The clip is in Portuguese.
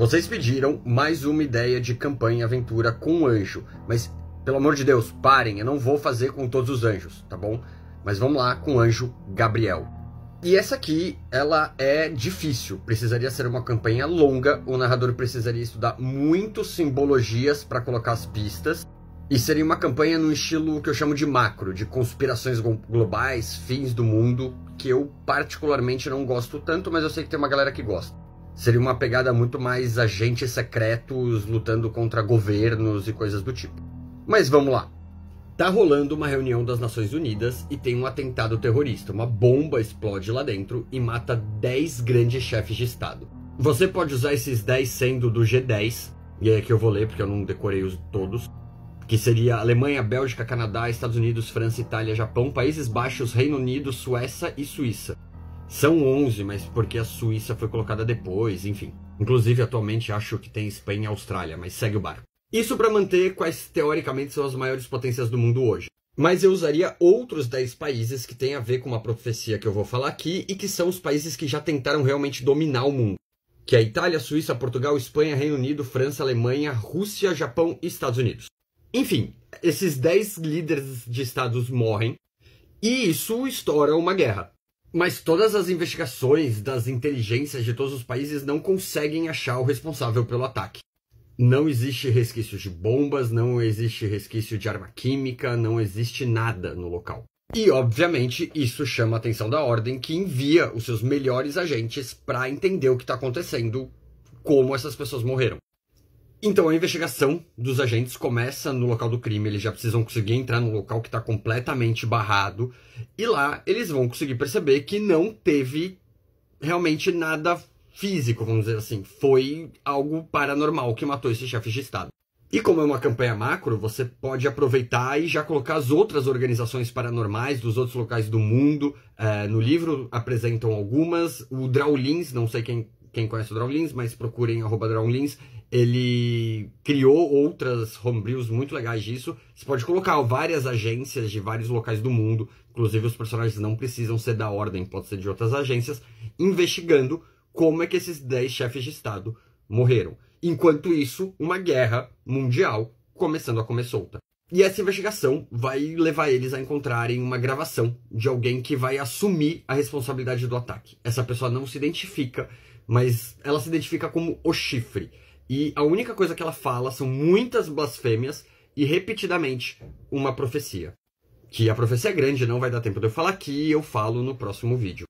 Vocês pediram mais uma ideia de campanha aventura com anjo, mas pelo amor de Deus, parem, eu não vou fazer com todos os anjos, tá bom? Mas vamos lá com o anjo Gabriel. E essa aqui, ela é difícil. Precisaria ser uma campanha longa, o narrador precisaria estudar muito simbologias para colocar as pistas. E seria uma campanha no estilo que eu chamo de macro, de conspirações globais, fins do mundo, que eu particularmente não gosto tanto, mas eu sei que tem uma galera que gosta. Seria uma pegada muito mais agentes secretos lutando contra governos e coisas do tipo. Mas vamos lá. Tá rolando uma reunião das Nações Unidas e tem um atentado terrorista. Uma bomba explode lá dentro e mata 10 grandes chefes de Estado. Você pode usar esses 10 sendo do G10, e é que eu vou ler porque eu não decorei os todos, que seria Alemanha, Bélgica, Canadá, Estados Unidos, França, Itália, Japão, Países Baixos, Reino Unido, Suécia e Suíça. São 11, mas porque a Suíça foi colocada depois, enfim. Inclusive, atualmente acho que tem Espanha e Austrália, mas segue o barco. Isso para manter quais teoricamente são as maiores potências do mundo hoje. Mas eu usaria outros 10 países que têm a ver com uma profecia que eu vou falar aqui e que são os países que já tentaram realmente dominar o mundo. Que é a Itália, Suíça, Portugal, Espanha, Reino Unido, França, Alemanha, Rússia, Japão e Estados Unidos. Enfim, esses 10 líderes de estados morrem e isso estoura uma guerra. Mas todas as investigações das inteligências de todos os países não conseguem achar o responsável pelo ataque. Não existe resquício de bombas, não existe resquício de arma química, não existe nada no local. E, obviamente, isso chama a atenção da Ordem, que envia os seus melhores agentes para entender o que está acontecendo, como essas pessoas morreram. Então a investigação dos agentes começa no local do crime, eles já precisam conseguir entrar no local que está completamente barrado, e lá eles vão conseguir perceber que não teve realmente nada físico, vamos dizer assim, foi algo paranormal que matou esse chefe de Estado. E como é uma campanha macro, você pode aproveitar e já colocar as outras organizações paranormais dos outros locais do mundo. É, no livro apresentam algumas. O Draulins, não sei quem quem conhece o Drawlins, mas procurem arroba Drawlins, ele criou outras homebrews muito legais disso. Você pode colocar várias agências de vários locais do mundo, inclusive os personagens não precisam ser da ordem, pode ser de outras agências, investigando como é que esses 10 chefes de Estado morreram. Enquanto isso, uma guerra mundial começando a comer solta. E essa investigação vai levar eles a encontrarem uma gravação de alguém que vai assumir a responsabilidade do ataque. Essa pessoa não se identifica, mas ela se identifica como o chifre. E a única coisa que ela fala são muitas blasfêmias e repetidamente uma profecia. Que a profecia é grande, não vai dar tempo de eu falar aqui, eu falo no próximo vídeo.